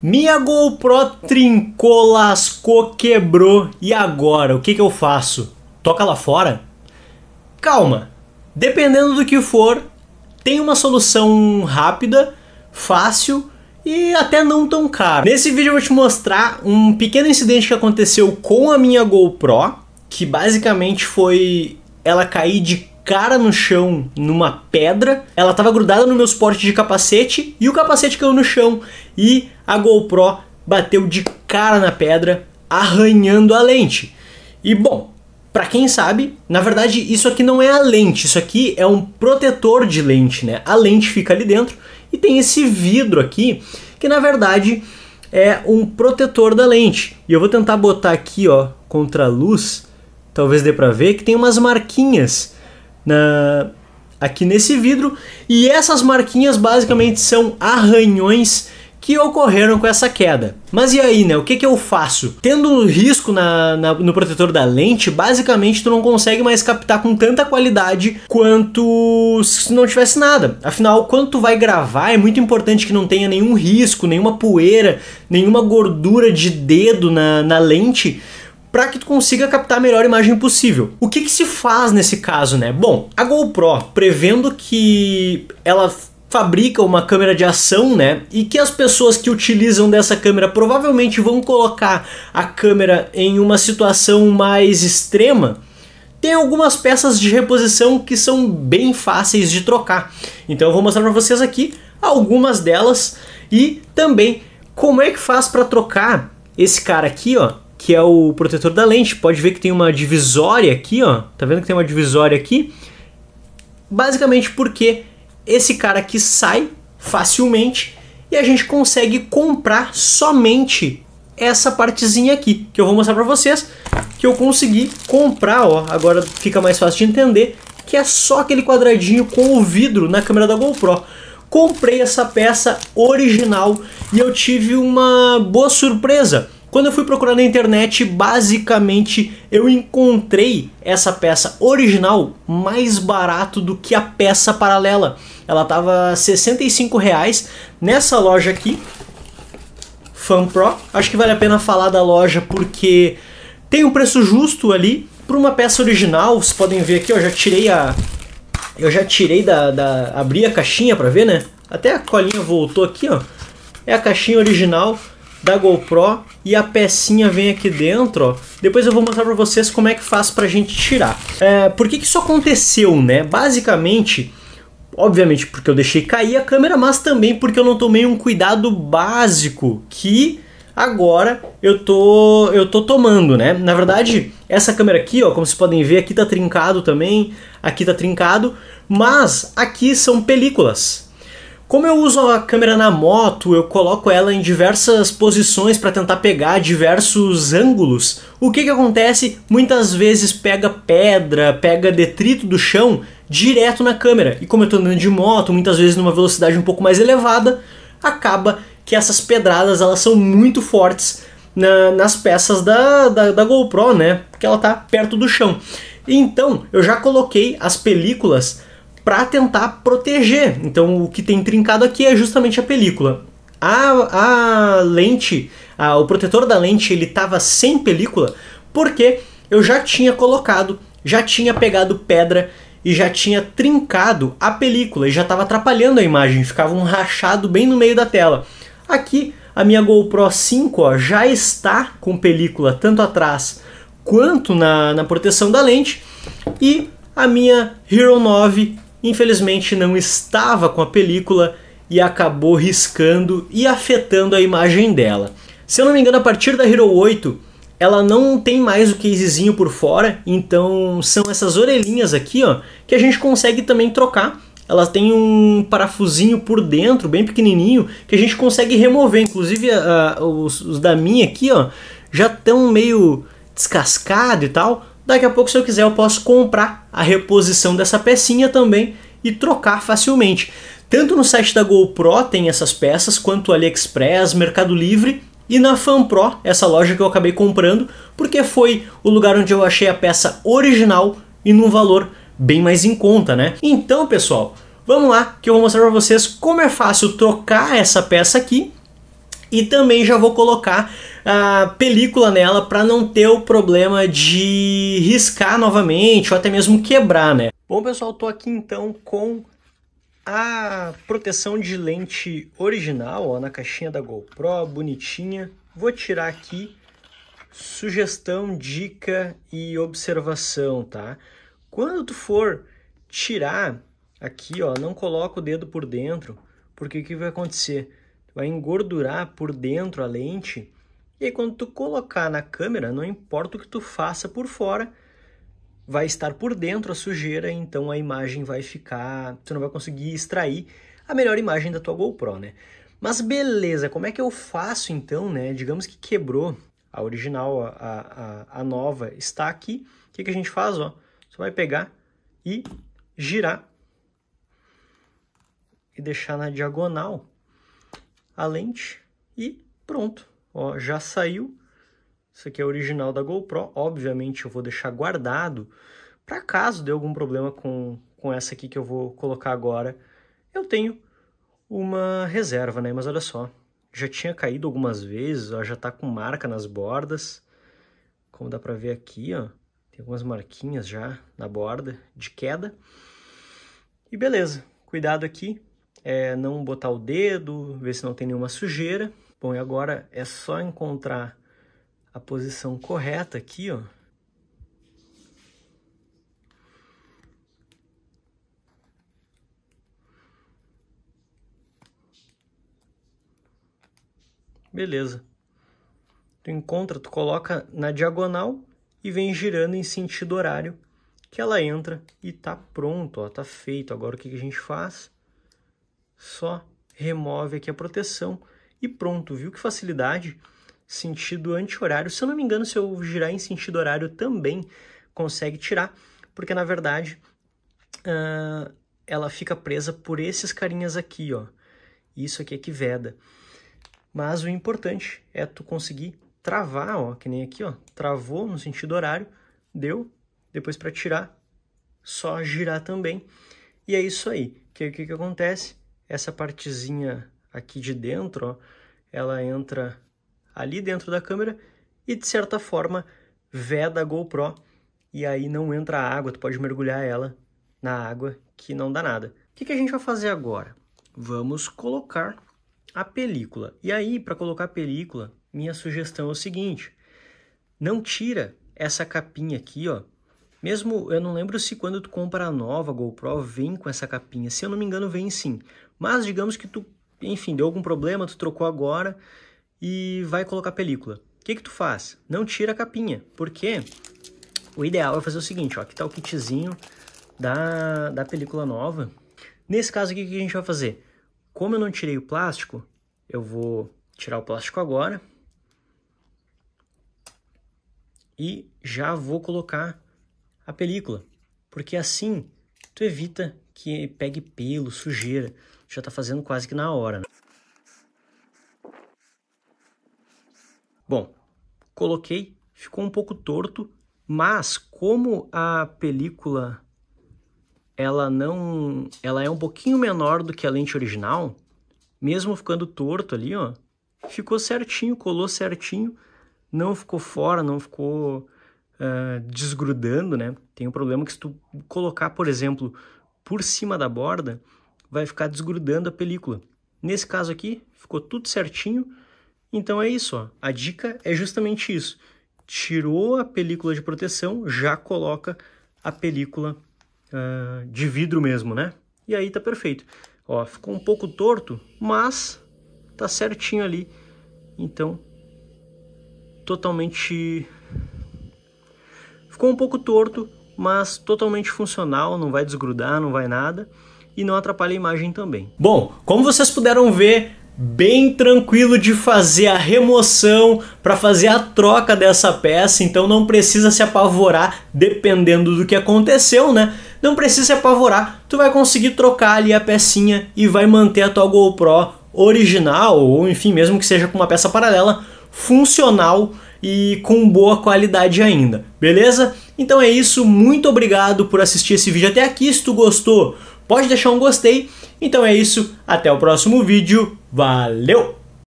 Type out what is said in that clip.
Minha GoPro trincou, lascou, quebrou e agora? O que, que eu faço? Toca lá fora? Calma! Dependendo do que for, tem uma solução rápida, fácil e até não tão cara. Nesse vídeo eu vou te mostrar um pequeno incidente que aconteceu com a minha GoPro, que basicamente foi ela cair de cara no chão numa pedra, ela estava grudada no meu suporte de capacete e o capacete caiu no chão e a GoPro bateu de cara na pedra, arranhando a lente. E bom, para quem sabe, na verdade isso aqui não é a lente, isso aqui é um protetor de lente, né? A lente fica ali dentro e tem esse vidro aqui que na verdade é um protetor da lente. E eu vou tentar botar aqui, ó, contra a luz, talvez dê para ver que tem umas marquinhas na, aqui nesse vidro. E essas marquinhas basicamente são arranhões que ocorreram com essa queda. Mas e aí, né? O que, que eu faço? Tendo risco na, na, no protetor da lente, basicamente tu não consegue mais captar com tanta qualidade quanto se não tivesse nada. Afinal, quando tu vai gravar, é muito importante que não tenha nenhum risco, nenhuma poeira, nenhuma gordura de dedo na, na lente, para que tu consiga captar a melhor imagem possível. O que, que se faz nesse caso, né? Bom, a GoPro, prevendo que ela fabrica uma câmera de ação, né? E que as pessoas que utilizam dessa câmera provavelmente vão colocar a câmera em uma situação mais extrema. Tem algumas peças de reposição que são bem fáceis de trocar. Então eu vou mostrar para vocês aqui algumas delas e também como é que faz para trocar esse cara aqui, ó, que é o protetor da lente. Pode ver que tem uma divisória aqui, ó. Tá vendo que tem uma divisória aqui? Basicamente porque esse cara aqui sai facilmente e a gente consegue comprar somente essa partezinha aqui, que eu vou mostrar para vocês, que eu consegui comprar, ó, agora fica mais fácil de entender, que é só aquele quadradinho com o vidro na câmera da GoPro. Comprei essa peça original e eu tive uma boa surpresa quando eu fui procurar na internet, basicamente eu encontrei essa peça original mais barato do que a peça paralela. Ela tava 65 reais nessa loja aqui, Fan Pro. Acho que vale a pena falar da loja porque tem um preço justo ali para uma peça original. Vocês podem ver aqui, ó, já tirei a eu já tirei da, da abri a caixinha para ver, né? Até a colinha voltou aqui, ó. É a caixinha original da GoPro e a pecinha vem aqui dentro, ó. Depois eu vou mostrar para vocês como é que faz para a gente tirar. É, por que, que isso aconteceu, né? Basicamente, obviamente porque eu deixei cair a câmera, mas também porque eu não tomei um cuidado básico que agora eu tô eu tô tomando, né? Na verdade, essa câmera aqui, ó, como vocês podem ver, aqui tá trincado também, aqui tá trincado, mas aqui são películas, como eu uso a câmera na moto, eu coloco ela em diversas posições para tentar pegar diversos ângulos. O que, que acontece? Muitas vezes pega pedra, pega detrito do chão direto na câmera. E como eu estou andando de moto, muitas vezes numa velocidade um pouco mais elevada, acaba que essas pedradas elas são muito fortes na, nas peças da, da, da GoPro, né? Porque ela está perto do chão. Então eu já coloquei as películas para tentar proteger. Então o que tem trincado aqui é justamente a película. A, a lente, a, o protetor da lente, ele estava sem película porque eu já tinha colocado, já tinha pegado pedra e já tinha trincado a película e já estava atrapalhando a imagem, ficava um rachado bem no meio da tela. Aqui a minha GoPro 5 ó, já está com película tanto atrás quanto na, na proteção da lente e a minha Hero 9 infelizmente não estava com a película e acabou riscando e afetando a imagem dela. Se eu não me engano, a partir da Hero 8, ela não tem mais o casezinho por fora, então são essas orelhinhas aqui, ó, que a gente consegue também trocar. Ela tem um parafusinho por dentro, bem pequenininho, que a gente consegue remover. Inclusive, os, os da minha aqui, ó, já estão meio descascado e tal, Daqui a pouco, se eu quiser, eu posso comprar a reposição dessa pecinha também e trocar facilmente. Tanto no site da GoPro tem essas peças, quanto AliExpress, Mercado Livre e na FanPro, essa loja que eu acabei comprando, porque foi o lugar onde eu achei a peça original e num valor bem mais em conta, né? Então, pessoal, vamos lá que eu vou mostrar para vocês como é fácil trocar essa peça aqui e também já vou colocar a película nela para não ter o problema de riscar novamente ou até mesmo quebrar, né? Bom, pessoal, tô aqui então com a proteção de lente original, ó, na caixinha da GoPro, bonitinha. Vou tirar aqui sugestão, dica e observação, tá? Quando tu for tirar aqui, ó, não coloca o dedo por dentro, porque o que vai acontecer? vai engordurar por dentro a lente e aí quando tu colocar na câmera, não importa o que tu faça por fora, vai estar por dentro a sujeira, então a imagem vai ficar, tu não vai conseguir extrair a melhor imagem da tua GoPro, né? Mas beleza, como é que eu faço então, né? Digamos que quebrou a original, a, a, a nova está aqui. O que, que a gente faz? Ó? Só vai pegar e girar e deixar na diagonal a lente e pronto. Ó, já saiu. Isso aqui é original da GoPro. Obviamente eu vou deixar guardado para caso dê algum problema com, com essa aqui que eu vou colocar agora. Eu tenho uma reserva, né? Mas olha só, já tinha caído algumas vezes, ó, já tá com marca nas bordas. Como dá para ver aqui, ó, tem algumas marquinhas já na borda de queda. E beleza, cuidado aqui, é, não botar o dedo, ver se não tem nenhuma sujeira. Bom, e agora é só encontrar a posição correta aqui, ó. Beleza. Tu encontra, tu coloca na diagonal e vem girando em sentido horário que ela entra e tá pronto, ó, tá feito. Agora o que, que a gente faz? Só remove aqui a proteção e pronto, viu que facilidade? Sentido anti-horário, se eu não me engano, se eu girar em sentido horário também consegue tirar, porque na verdade uh, ela fica presa por esses carinhas aqui, ó. Isso aqui é que veda. Mas o importante é tu conseguir travar, ó, que nem aqui, ó, travou no sentido horário, deu, depois para tirar, só girar também. E é isso aí. Que o que, que acontece? Essa partezinha aqui de dentro, ó, ela entra ali dentro da câmera e de certa forma veda a GoPro e aí não entra água, tu pode mergulhar ela na água que não dá nada. O que, que a gente vai fazer agora? Vamos colocar a película. E aí, para colocar a película, minha sugestão é o seguinte: não tira essa capinha aqui, ó. Mesmo eu não lembro se quando tu compra a nova GoPro vem com essa capinha. Se eu não me engano, vem sim. Mas digamos que tu enfim, deu algum problema, tu trocou agora e vai colocar película. O que, que tu faz? Não tira a capinha, porque o ideal é fazer o seguinte, ó, aqui tá o kitzinho da, da película nova. Nesse caso aqui, o que a gente vai fazer? Como eu não tirei o plástico, eu vou tirar o plástico agora e já vou colocar a película, porque assim tu evita que pegue pelo, sujeira já está fazendo quase que na hora. Né? Bom, coloquei, ficou um pouco torto, mas como a película ela não, ela é um pouquinho menor do que a lente original, mesmo ficando torto ali, ó, ficou certinho, colou certinho, não ficou fora, não ficou uh, desgrudando, né? Tem um problema que se tu colocar, por exemplo, por cima da borda, vai ficar desgrudando a película. Nesse caso aqui, ficou tudo certinho. Então é isso, ó. a dica é justamente isso. Tirou a película de proteção, já coloca a película uh, de vidro mesmo, né? E aí tá perfeito. Ó, ficou um pouco torto, mas tá certinho ali. Então, totalmente... Ficou um pouco torto, mas totalmente funcional, não vai desgrudar, não vai nada e não atrapalha a imagem também. Bom, como vocês puderam ver, bem tranquilo de fazer a remoção para fazer a troca dessa peça, então não precisa se apavorar dependendo do que aconteceu, né? Não precisa se apavorar, tu vai conseguir trocar ali a pecinha e vai manter a tua GoPro original ou enfim, mesmo que seja com uma peça paralela, funcional e com boa qualidade ainda, beleza? Então é isso, muito obrigado por assistir esse vídeo até aqui. Se tu gostou, pode deixar um gostei. Então é isso, até o próximo vídeo, valeu!